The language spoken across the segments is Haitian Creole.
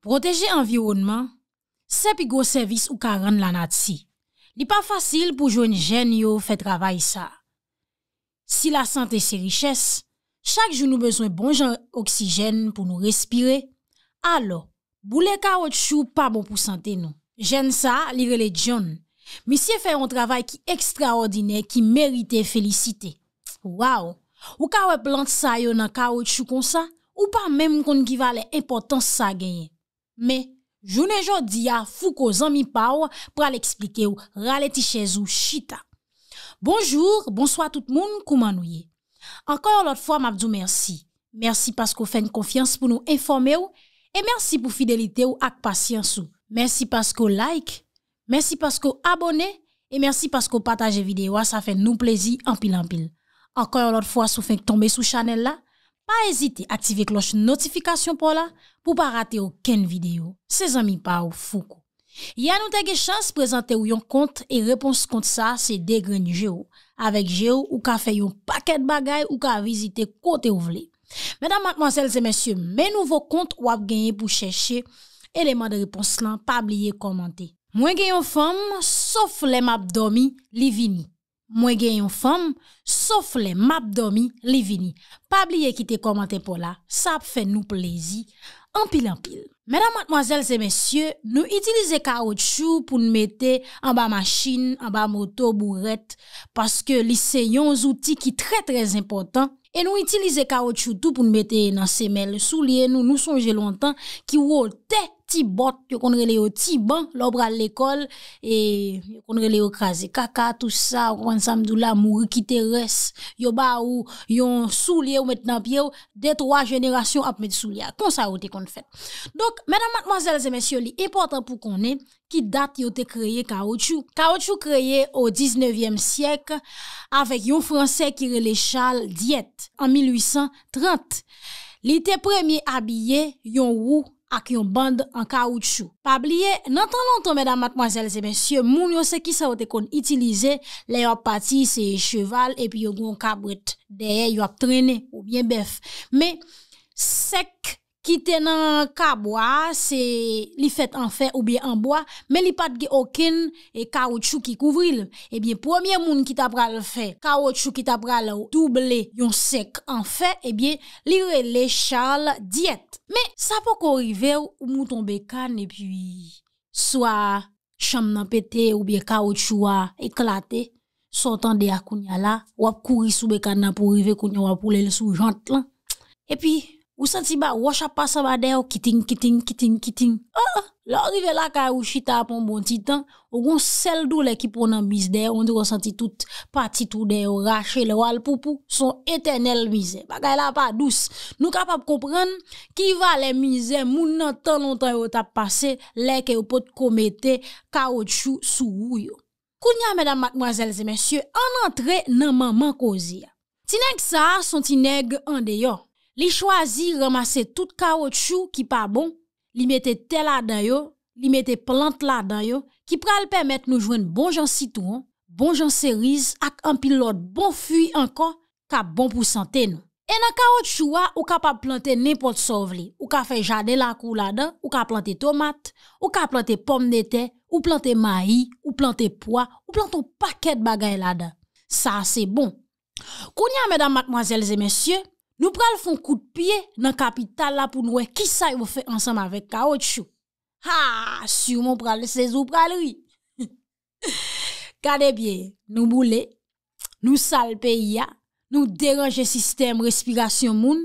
Proteje environman, sepi gwo servis ou ka ran lanat si. Ni pa fasil pou joun jen yo fe travay sa. Si la sante se riches, chak joun nou bezwen bon jan oksijen pou nou respire, alo, bou le ka wot chou pa bon pou sante nou. Jen sa li rele djon, misye fe yon travay ki ekstraordine ki merite felicite. Waw, ou ka wè plant sa yo nan ka wot chou kon sa, ou pa menm kon kivale importans sa genye. Men, jounen joun di ya fou ko zanmi pa ou pral eksplike ou raleti chèz ou chita. Bonjour, bonsoi tout moun kouman nou ye. Ankon yon lot fwa mabdou mersi. Mersi paskou fèn konfians pou nou informe ou, e mersi pou fidelite ou ak pasyans ou. Mersi paskou like, mersi paskou abone, e mersi paskou pataje videwa sa fèn nou plezi anpil anpil. Ankon yon lot fwa sou fèn tombe sou chanel la, pa ezite ative kloche notifikasyon pou la pou pa rate yon ken videyo, se zanmi pa ou foko. Yan nou te ge chans prezante ou yon kont e repons kont sa se degren je ou, avek je ou ou ka fe yon paket bagay ou ka vizite kote ou vle. Medan mansel se men sye men nouvo kont wap genye pou cheshe, eleman de repons lan pa bliye komante. Mwen gen yon fom, sof lem ap domi, li vini. Mwen gen yon fam, sof le map domi, li vini. Pa bliye ki te komante pou la, sa ap fè nou plezi, anpil anpil. Mèdam, matmoazèl, zè mèsyè, nou itilize kaoutchou pou nou mette anba machin, anba moto, bourret, paske li se yon zouti ki tre tre zimpotan. E nou itilize kaoutchou tou pou nou mette nan semel, sou liye nou nou sonje lontan ki wotek. ti bot, yo kon rele yo ti ban, lò pral l'ekol, e yo kon rele yo kaka, tout sa, ou kon samdou la mouri ki te res, yo ba ou yon soulier ou met nan pye ou, de trois générations ap met soulier. Kon sa ou te kon fet. donc mèdam mademoiselles et messieurs li, important pou été e, ki date yo te créé kaoutchou. caoutchouc créé au 19e siècle avec yon français ki rele Charles Diet, en 1830. Li premier habillé, abye yon wou ak yon band an kaoutchou. Pabliye, nantan lonton, mèdamat, mwazelze, mèsyè, moun yon seki sa wote kon itilize, lè yon pati, seye cheval, epi yon goun kabwit. Deye, yon ap trene, ou bien bef. Mè, sek... Ki tenan kabwa, se li fet an fe ou bi an boa, me li pat ge okin e kaoutchou ki kouvril. Ebyen, eh pwemye moun ki tapra le fe, kaoutchou ki tapra le ou, touble yon sek an fe, ebyen, eh li rele chal diyet. Me, sa po ko rive ou mouton bekan, e pi, swa, cham nan pete ou biye kaoutchou a eklate, sou tan deyakoun ya la, wap kouri sou bekan nan pou rive, koun yo wap oulele sou jant lan. E pi, e pi, Ou santi ba wosha pa sa ba deyo, kiting, kiting, kiting, kiting. Ah, ah la orive la ka ou chita apon bon titan, ou gon sel do le ki ponan biz deyo, on di wosanti tout pati tou deyo, rache le walpupu, son etenel mize. Bakay la pa douz, nou kapap kompren, ki va le mize moun nan tan lontan yo tap pase, le ke yo pot komete ka o chou sou wuyo. Kounya, medan, madmoazelze, mensyo, an antre nan manman kozi ya. Tinek sa, son tinek an deyo, Li chwazi ramase tout kaot chou ki pa bon, li mette tel la dan yo, li mette plant la dan yo, ki pral permet nou jwen bon jan sitouan, bon jan seriz, ak an pil lot bon fuy anka, ka bon pou sante nou. E nan kaot chou wa, ou ka pa plante nepot sovli, ou ka fe jade lakou la dan, ou ka plante tomat, ou ka plante pom nete, ou plante mahi, ou plante poa, ou plante ou paket bagay la dan. Sa se bon. Kounia, medan, makmoazelze, mensyen, Nou pral fon kout piye nan kapital la pou nou e kisa yon fe ansanm avèk kaotchou. Ha, sur moun pral sezou pral ri. Kade bie, nou moule, nou salpe ya, ah. nou deranje sistem respirasyon moun.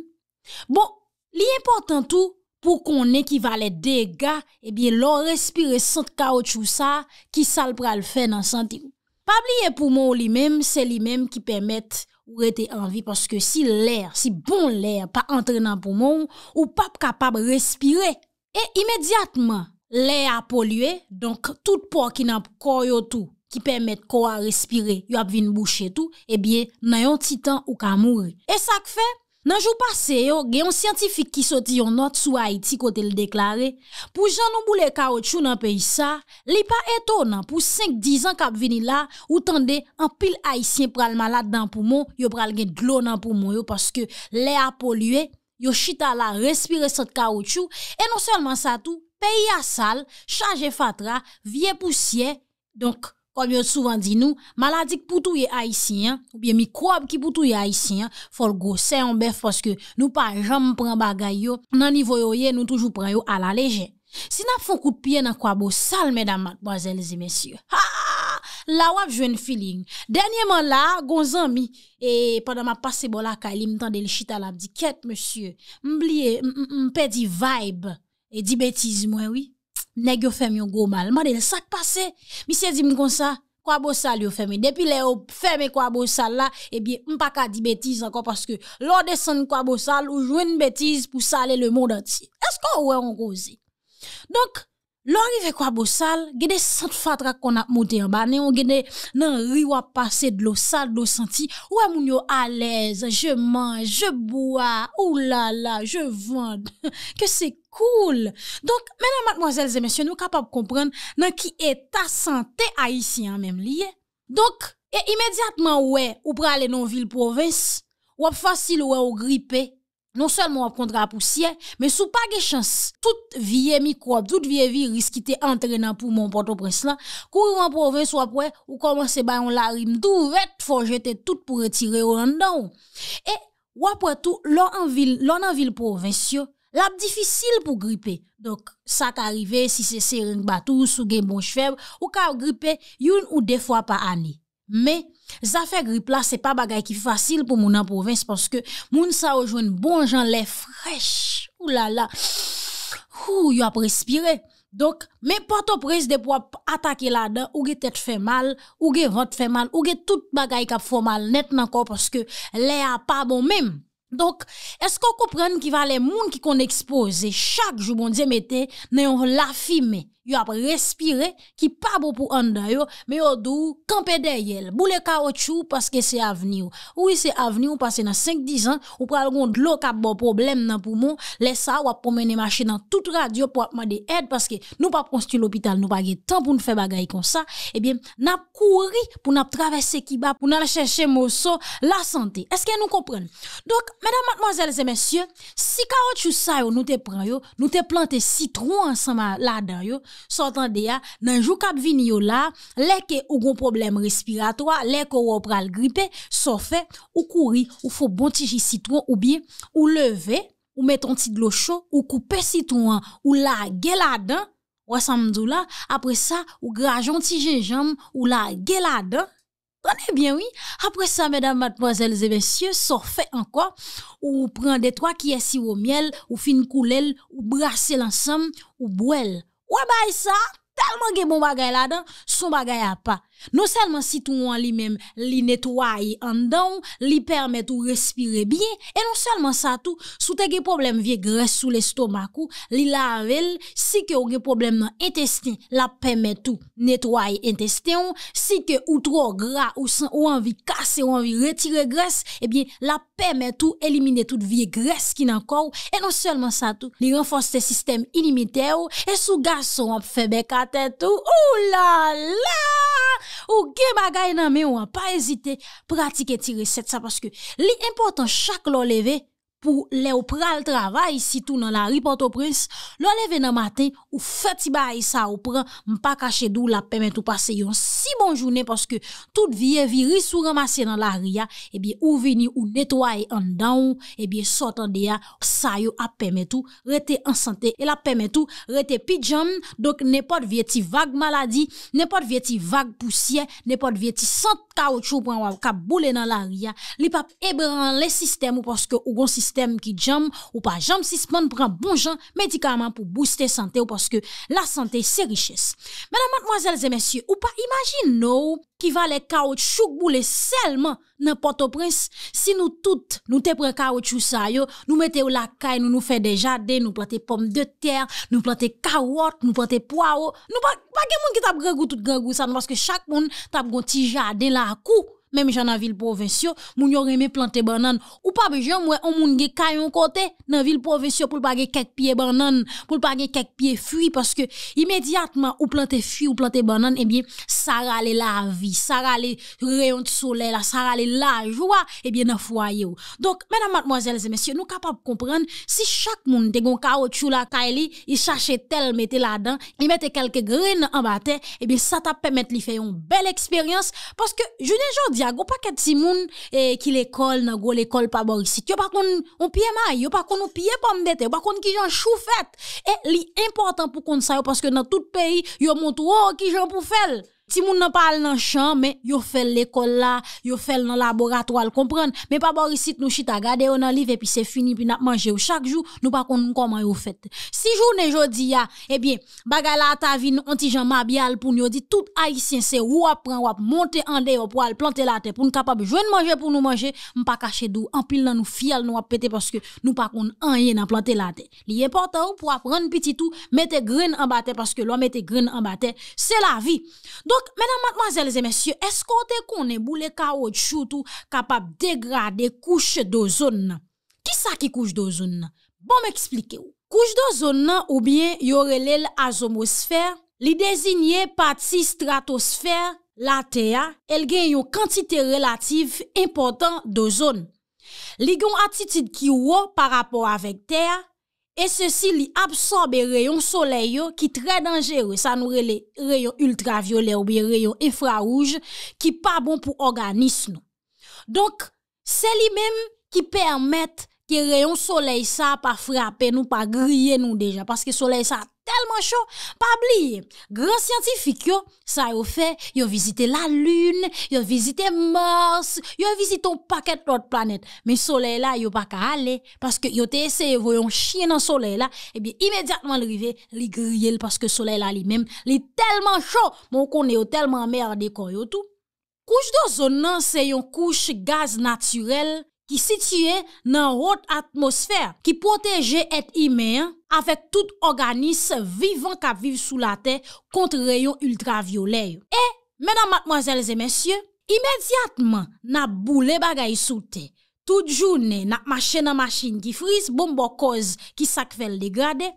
Bon, li importantou pou kon e kivalè dega, e eh bie lor respire sent kaotchou sa ki sal pral fe nan santi wou. Pab li e pou moun li mèm, se li mèm ki pèmèt Ou rete anvi paske si lèr, si bon lèr pa entre nan pou moun, ou pap kapab respire. E imediatman, lèr apolye, donk tout pou akina pou koryo tou, ki pemet kora respire, yop vin bouch etou, ebyen nan yon titan ou ka mouri. E sak fe? Nanjou pase yo, gen yon siyantifik ki soti yon not sou Haiti kote l deklare, pou jan nou boule kaoutchou nan peyi sa, li pa eto nan pou 5-10 an kap vini la, ou tande an pil Haitien pral malade dan pou moun, yo pral gen glou nan pou moun yo, paske le a polye, yo chita la respire sot kaoutchou, e non selman sa tou, peyi a sal, chanje fatra, vie pousye, donk. Kol yon souvan di nou, maladik poutouye aisyen, oubyen mi kouab ki poutouye aisyen, fol gose yon bef paske nou pa jom pren bagay yo nan nivoyo ye nou toujou pren yo ala lejen. Sinan foun koupye nan kouab ou salmeda mat, boazelzi mesye. Ha! La wap jwen filin. Denyeman e bon la, gonzan mi, ee, padan ma pase bolakay li mtande li chitalap di ket mesye, mbliye, mpe di vibe, e di betiz mwen wii. nèg yo ferme yon gros mal. Mande ça qui passé? Monsieur dit me comme ça, quoi beau yo e? Depuis les yo ferme quoi beau sale là, eh bien, on pas ka di bêtise encore parce que l'on descend quoi beau sale ou joue une bêtise pour saler le monde entier. Est-ce qu'on ouais on cause? Donc Lo arrive kwa bo sal, gede sant fatra kon ap moter ba, neon gede nan ri wap pase dlo sal, dlo santi, wè e moun yo alez, je manj, je bwa, oulala, je vand, ke se koul. Donk, menan matmozèl zemesyo nou kapap kompren nan ki eta sante a isi an mem liye. Donk, e imediatman wè, ou prale non vil provins, wap fasil wè ou gripe. Non sel mwen wap kontra apousye, me sou pa ge chans. Tout vie mi kwa, tout vie vi riskite antrena pou mwen poto presla, kou yon provins wapwe, ou komanse bayon larim, dou vet forjete tout pou retire yon an don. E wapwe tou, lon an vil provins yo, lap difisil pou gripe. Dok, sa ka rive, si se sering batou, sou gen moun chefeb, ou ka gripe, yon ou defwa pa ani. Me, Zafè grip la, se pa bagay ki fasil pou moun an provins Ponske moun sa ojwen bon jan lè fresh Oulala Hou, yon ap respire Donk, men pato pres de pou ap atake la da Ou ge tèt fè mal, ou ge vòt fè mal Ou ge tout bagay kap fò mal net nan kon Ponske lè a pa bon men Donk, esko koupren ki va lè moun ki kon expose Chak jou bon djemete, ne yon l'afime yo ap respire, ki pa bon pou an mais yo, me yo dou kampe deyel, boule kaotchou paske se avni ou. oui se avni parce que nan 5-10 ans ou pral gond lo kap bo problème nan poumon, lesa ap promene dans nan tout radio pou que nous aide, paske nou pa l'hôpital l'hôpital, nou pa ge tan pou nou fe bagay kon sa, bien, nap kouri pou nap traverse ki ba, pou nal chèche moso la santé. est-ce que nous kompren? Donc, mesdames, mademoiselles et messieurs, si kaotchou sa yo nou te prend yo, nou te plante citron ensemble la dedans yo, Sotan de ya, nan jou kap vini yo la, leke ou gon problem respiratoa, leke ou wopral gripe, sofe ou kouri, ou fo bon tiji sitouan ou biye, ou leve, ou meton ti glosho, ou koupe sitouan, ou la gela dan, wasa mdou la, apre sa, ou grajon ti jejam, ou la gela dan, tane bien oui, apre sa, medan mademoiselles et messieurs, sofe anko, ou pren de toa ki esi womiel, ou fin koulel, ou brase lansam, ou bwel. Wè bay sa? Non selman ge bon bagay la dan, sou bagay a pa. Non selman si tou an li men li netwaye an dan, li permet ou respire bie, e non selman sa tou, sou te ge problem vie gres sou l'estomak ou, li lavel, si ke ou ge problem an intestin, la permet ou netwaye intestin ou, si ke ou tro gra ou san ou an vi kase ou an vi retire gres, e bie la permet ou elimine tout vie gres ki nan kou, e non selman sa tou, li renfors te sistem ilimite ou, e sou gas ou an febe kate, Ou la oh la Ou ge bagay nan men ou an pa ezite Pratike ti reset sa Paske li importan chak lo leve pou le ou pral travay si tou nan la ripoto prins lo leve nan mate ou feti bayi sa ou pran mpa kache dou la pemetou pase yon si bon jounen poske tout vie viris ou ramase nan la ria ebi ou vini ou netwaye an dan ou ebi sotan de ya sa yo a pemetou rete ansante e la pemetou rete pidjan dok nepot vie ti vag maladi nepot vie ti vag pousye nepot vie ti sant kaoutchou pou an wav ka bole nan la ria li pap ebran le sistem ou poske ou gonsi Sistem ki djem ou pa djem, si seman pran bon jan medikaman pou booste sante ou paske la sante se riches. Menan matmoazelze mesye ou pa imajin nou ki va le kaoutchouk boule selman nan poto prins. Si nou tout nou te pran kaoutchouk sa yo, nou mette ou la kay, nou nou fe de jade, nou plante pom de ter, nou plante kawot, nou plante poyo. Nou pa gen moun ki tap grego tout grego sa nou paske chak moun tap gon ti jade la akou. même j'en la ville provinciale, moun yon reme planter banane ou pas besoin moi on moun ge kayon côté dans ville provinciale pour pas quelques pieds banane, pour pas quelques pieds fuit parce que immédiatement ou planter fruits ou planter banane eh bien ça rale la vie, ça le rayon de soleil, ça rale la joie et eh bien dans foyer. Donc mesdames mademoiselles et messieurs, nous capables comprendre si chaque monde te gon caoutchouc la kaili, il cherchait tel mettait là-dedans, il mettait quelques graines en bate, et eh bien ça t'a permettre lui faire une belle expérience parce que je ne La go pa ket si moun e, ki le kol nan go le kol pa borsit. Yo pa konon piye may, yo pa konon piye pambete, yo pa konon ki jan chou fèt. E li important pou kon sa yo, paske nan tout peyi, yo montou, oh, ki jan pou fèt. Ti moun nan parle nan champ, mais yo fait l'école là, yo fait dans laboratoire, comprendre. Mais pas bon ici nous chita garder on en livre et puis c'est fini puis n'a manger chaque jour, nous pas konn comment yo fait. Si journée jodi ya, eh bien, bagay la ta vin on ti jan Mabial pour nous dire tout haïtien c'est e ou apprend ou monter en dehors pour aller planter la terre pour nous capable joindre manger pour nous manger, on pas cacher d'où en pile dans nous fiel nous pété parce que nous pas konn rien nan planter la terre. Li important pour apprendre petit tout, mettre graines en bataille parce que l'homme mettre graines en bataille, c'est la vie. Ok, menan matmazelze mensyo, eskonte konen bou le ka wot choutou kapap degrade kouche do zon nan? Ki sa ki kouche do zon nan? Bon m eksplike ou. Kouche do zon nan ou bien yorelel azomosfer, li dezine pati stratosfer la teya, el gen yon kantite relatif important do zon. Li gen atitit ki ou ou par rapport avek teya, Et ceci, li absorbe rayon soleil yo très très dangereux. Ça, nous les rayons ultraviolets ou qui rayon infrarouge qui pas bon pour organisme. même qui permet qui ki que soleil soleil ça pas, frapper nous pas griller nous déjà parce que soleil ça Telman chou, pa bliye, gran siyantifik yo, sa yo fe, yo vizite la lune, yo vizite Mars, yo vizite eh bon, on paket lout planet, men soley la yo baka ale, paske yo te ese yo voyon chien an soley la, e biye imediatman li rive, li griye l, paske soley la li mem, li telman chou, moun kon yo telman mer dekoy yo tou. Kouch do zon nan se yon kouch gaz naturel. ki sitye nan hot atmosfer ki proteje et ime an avek tout organis vivan kap viv sou la te kontre yon ultraviolay. E, menan matmoazelze mensyen, imediatman nan bou le bagay sou te, tout jounen nan mashen nan mashen ki fris, bombo koz ki sakvel degrade,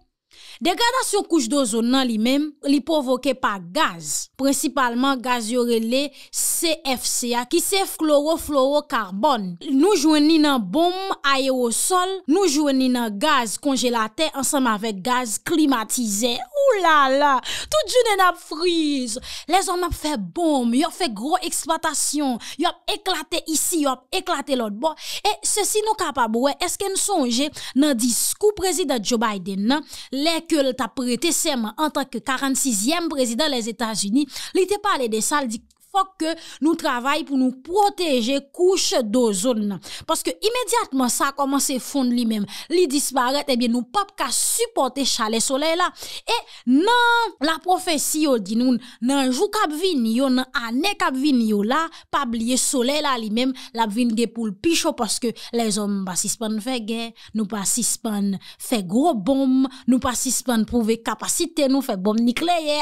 Degladasyon kouche dozon nan li mem li provoke pa gaz. Principalman gaz yorele CFCA ki se floro-floro-karbon. Nou jweni nan bom ayer o sol, nou jweni nan gaz kongelate ansanm avek gaz klimatize ou. Oulala, tout jounen ap frize, le zon ap fe bom, yo fe gro eksploatasyon, yo ap eklate isi, yo ap eklate lot bo, e se si nou kapabwe, esken sonje nan di skou prezident Joe Biden nan, le ke l taprete seman an tak 46e prezident les Etats-Unis, li te pale de sa, li di, Fok ke nou travay pou nou proteje kouche do zon nan. Paske imediatman sa koman se fond li men. Li disparate, ebyen nou pap ka supporte chale sole la. E nan la profesi yo di nou, nan jou kabvin yo, nan ane kabvin yo la, pa blye sole la li men, labvin ge pou lpisho. Paske les om basispan fè gè, nou basispan fè gro bom, nou basispan pou ve kapasite nou fè bom nikleye,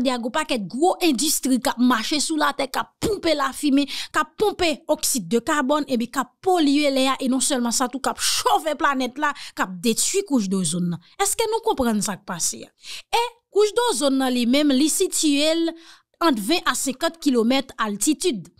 Diago pa ket gro endistri Kap mache sou la te Kap pompe la fime Kap pompe oksid de karbon Ebi eh kap polye le ya E non selman sa tou Kap chove planet la Kap detui kouj do zon nan Eske nou kompren sa kpase ya E kouj do zon nan li mem Li siti el Ante 20 a 50 km altitude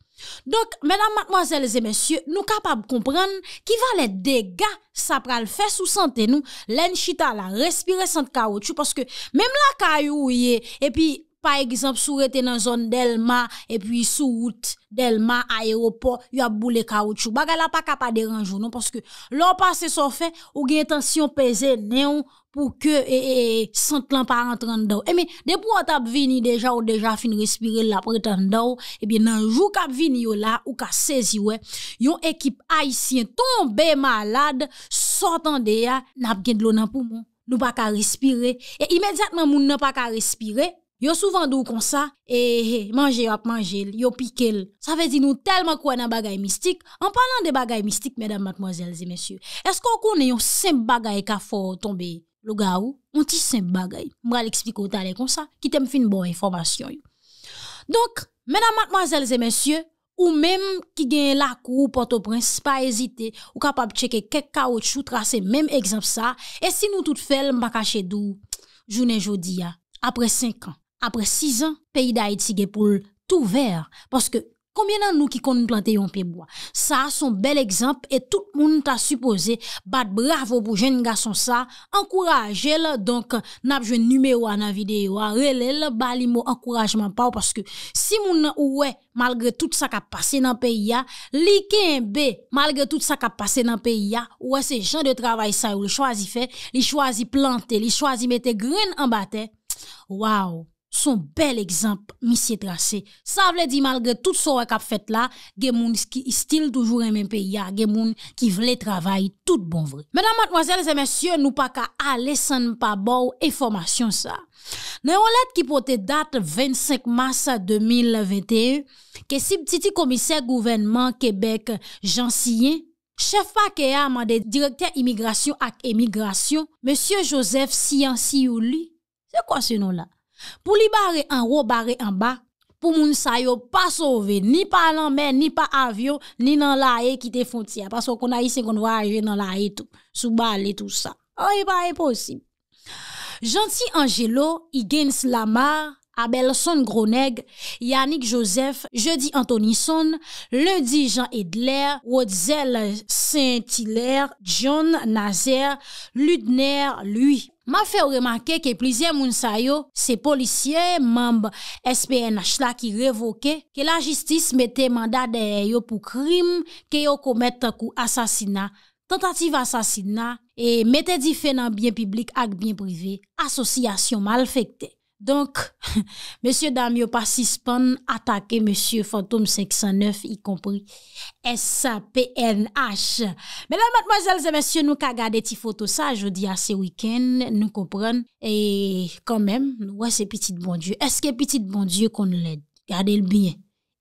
Donk menan matmoazelze mensyo Nou kapab kompren Ki valet de ga Sa pral fes ou sante nou Len chita la Respire sante kawot Chou paske Mem la kayo ou ye E pi pa egzamp sou rete nan zon Delma, epi sou wout Delma, aeroport, yo ap bou le kaoutchou. Bagala pa kapade ranjou non, paske lor pase sou fe, ou gen tansyon peze neon, pou ke e, e, e sent lan pa rentran da ou. Emi, eh, depou an tap vini deja ou deja fin respire la pre tan da ou, ebi eh nan jou kap vini yo la, ou ka sezi we, yon ekip aisyen tombe malade, sotan de ya, nap gen dlo nan pou moun, nou pa ka respire, e imediatman moun nan pa ka respire, Yo souvan dou kon sa, ehe, e, manje yo ap manje l, yo pike l. Sa vezi nou telman kwen an bagay mistik. An panan de bagay mistik, mèdam matmoazèl zè mèsyè, es kon konen yon semp bagay ka fo tombe lo ga ou? Moun ti semp bagay. Mwen al eksplikou talè kon sa, ki tem fin bon informasyon yon. Donk, mèdam matmoazèl zè mèsyè, ou mèm ki gen lakou poto prins, pa ezite, ou kapab cheke kek kaot chou trase mèm egzamp sa, esi nou tout fel mba kache dou, jounen jodi ya, apre 5 an. apre 6 an, peyi da etsige pou l tout ver. Paske, koumye nan nou ki kon nou plante yon peyboa? Sa, son bel ekzamp, e tout moun ta suppose, bat bravo pou jen nga son sa, ankoraje l, donk, napjwen nume wana videyo, rele l, bali mou ankorajman pa w, paske, si moun ouwe, malgre tout sa ka pase nan peyi ya, li ken be, malgre tout sa ka pase nan peyi ya, ouwe se jan de travay sa, li chwazi fe, li chwazi plante, li chwazi mette gren anbate, waw, Son bel ekzamp misye trase. Sa vle di malgre tout sowe kap fet la, gen moun stil toujou en men peyi ya, gen moun ki vle travay tout bon vre. Medan matmwazel zemesye, nou pa ka alesan pa bou e formasyon sa. Ne yon let ki pote dat 25 mars 2021, ke si ptiti komise gouvenman Kebek Jansiyen, chefa ke ya amade direktyen imigrasyon ak emigrasyon, Monsye Josef Siyansiyou li. Se kwa se nou la? Pou li bare an wo, bare an ba, pou moun sa yo pa sove, ni pa lan men, ni pa avyo, ni nan la e kite fontia. Paso kon a yi sen kon vwa a ye nan la e tou, sou ba ale tou sa. O, yi e pa e posi. Janti Angelo, Igen Slamar, Abelson Groneg, Yannick Joseph, Jeudi Antonison, Lundi Jean Edler, Wotzel Saint-Hilaire, John Nazer, Ludner Lui. Ma fe ou remanke ke plizye moun sa yo, se policye, mamb, SPNH la ki revoke, ke la jistis mette mandade yo pou krim, ke yo komette kou asasina, tentative asasina, e mette di fe nan byen publik ak byen privi, asosyasyon mal fekte. Donk, monsye Damyo pasispan, atake monsye Fantoum 509, y kompri S-A-P-N-H. Mèlè, matmozèlze, monsye nou ka gade ti foto sa, jodi a se wikèn, nou kompran. E, konmèm, nou wè se piti de bon dieu. Eske piti de bon dieu kon lèd? Gade l byè.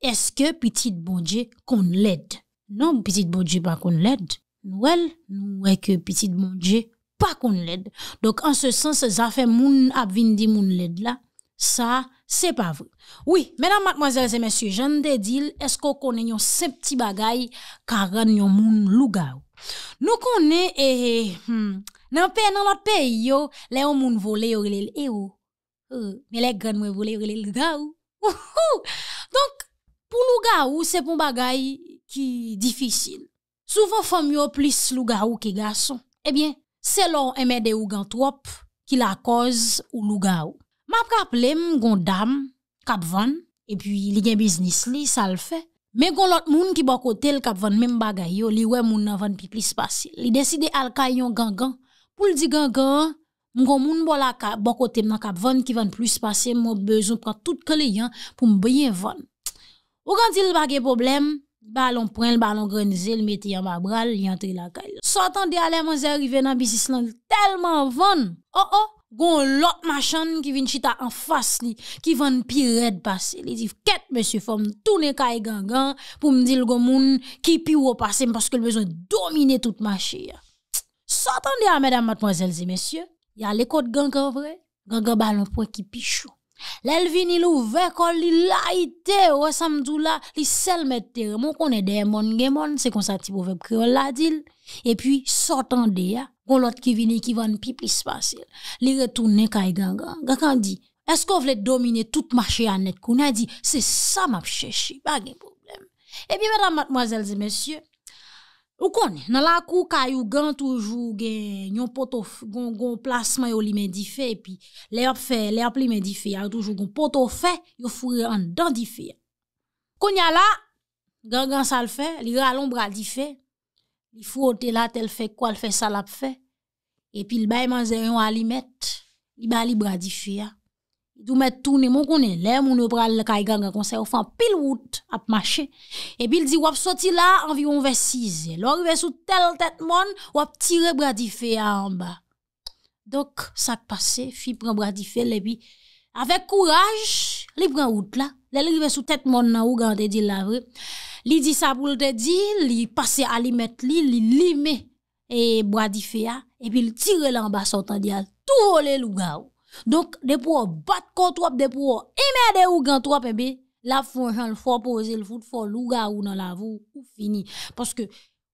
Eske piti de bon dieu kon lèd? Non, piti de bon dieu pa kon lèd. Nou wèl, nou wè ke piti de bon dieu. pas qu'on l'aide. Donc, en ce sens, ça fait moun abvindi moun l'aide là. Ça, c'est pas vrai. Oui, mesdames, mademoiselles et messieurs, j'en ai est-ce qu'on connaît yon ces petits bagailles, car yon moun lougaou? Nous connaissons, eh, eh hmm, nan pe, nan l'autre pays, les yon moun volé, yo, eh, oh, oh, mais les grands me volé, les Donc, pour lougaou, c'est pour bagaille qui difficile. Souvent, femme yo plus lougaou que garçon. Eh bien, Se lo emede ou gantwop ki la koz ou louga ou. Map ka plem gon dam kapvan e pi li gen biznis li, sa l fe. Men kon lot moun ki bakote l kapvan men bagay yo, li we moun nan van pi plis pasil. Li deside al kay yon gangan. Poul di gangan, moun kon moun bola bakote mnan kapvan ki van plis pasil, moun bezon pran tout ke li yan pou m bayen van. Ogan til bagye probleme? Balon pren, balon grenze, meti yama bral, yantri lakay. Sotan di alèm anzè rive nan bisis lan, telman van. O, oh, o, oh, goun lot machan ki vin chita an fas li, ki van pi red pase. Li div ket, mèsyo, fòm toune kay gangan pou mdil goun moun ki pi wopase, mpaskèl bezon domine tout machè ya. Sotan di alèm mèdèm matman zèl zè, mèsyo, yalèkot gangan vre, gangan balon pren ki pi chou. L'Elvini vini lou li la ite Samdoula, samdou la li sel mette, tere. des de mon gen c'est se ça ti pou vep la dil. Et puis sortant de ya, kon lot ki vini ki van pi plis fasil. Li retourne kay gangan. Gakan di, qu'on vle dominer tout marché anet net, A di, ça sa map pas de problème. Et bien, mesdames, mademoiselles et messieurs. Ou kon, nan la kou ka yu gen toujou gen yon potof, gen yon plasman yon li men di fe, epi le ap fe, le ap li men di fe, yon toujou gen potof fe, yon fure an dan di fe. Kon ya la, gen gen sa l fe, li ralon bral di fe, li fure ote la tel fe kwa l fe sa lap fe, epi l bay man zeryon a li met, li bali bral di fe ya. Dou mè tounè moun konè lè moun ou pral lè kaj ganga konsè ou fan pil wout ap mache. E bil di wap soti la anvi yon vè sise. Lò rive sou tel tèt mon wap tire bradi fè ya anba. Dok sak pase fi pren bradi fè le bi. Avek kouraj li pren wout la. Lè rive sou tèt mon nan wou gande di la vre. Li di sa pou lote di, li pase alimet li, li lime bradi fè ya. E bil tire lè anba sotan di al tou volè louga ou. Donk, de pou wap bat kont wap, de pou wap imède ou gant wap, ebe, eh la fonjan l fò pò zil fò louga ou nan la vò ou fini. Paske,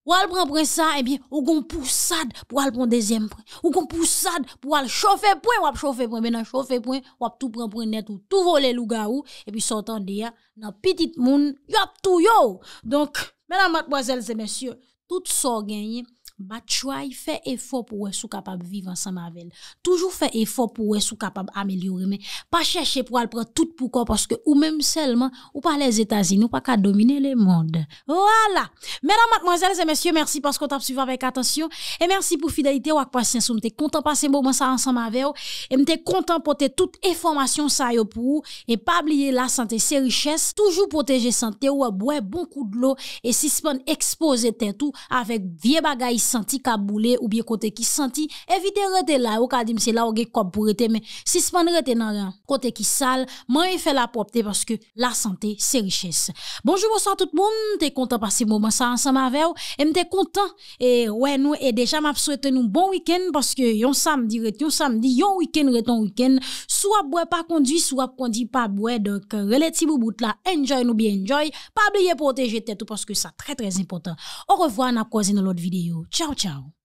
pou al pran pran sa, ebe, eh ou gon poussad pou al pran dezyem pran, ou gon poussad pou al chofè pran, wap chofè pran, ebe nan chofè pran, wap tou pran pran net ou tou volè louga ou, ebi sotan deya nan pitit moun, yop tou yo. Donk, menan matboazel zemensye, tout so genye. Matchouay fait effort pour être capable de vivre ensemble avec Toujours fait effort pour être capable d'améliorer, mais pas chercher pour aller prendre tout pour parce que ou même seulement, ou pas les États-Unis, ou pas qu'à dominer le monde. Voilà. Mesdames, mademoiselles et messieurs, merci parce qu'on t'a suivi avec attention. Et merci pour fidélité ou patience. On content de passer un moment ensemble avec vous. Et content de porter toute information ça pour vous. Et pas oublier la santé, c'est richesse. Toujours protéger santé ou boire bon coup de l'eau et suspendre exposer tout avec vieux bagages Senti ka boule ou bie kote ki senti Evite rete la ou ka dimse la ou ge kop pou rete Si span rete nan kote ki sal Man e fe la popte Paske la senti se riches Bonjour bonsoir tout bon Te kontan pasi mouman sa ansan ma vew E mte kontan E deja map souwete nou bon wikend Paske yon samdi ret yon samdi Yon wikend ret yon wikend Souap boue pa kondi souap kondi pa boue Relatif ou bout la enjoy nou bi enjoy Pa bleye pote jete tout Paske sa tre tre impotant Ou revwa na kwa zi nou lot videyo Ciao, ciao.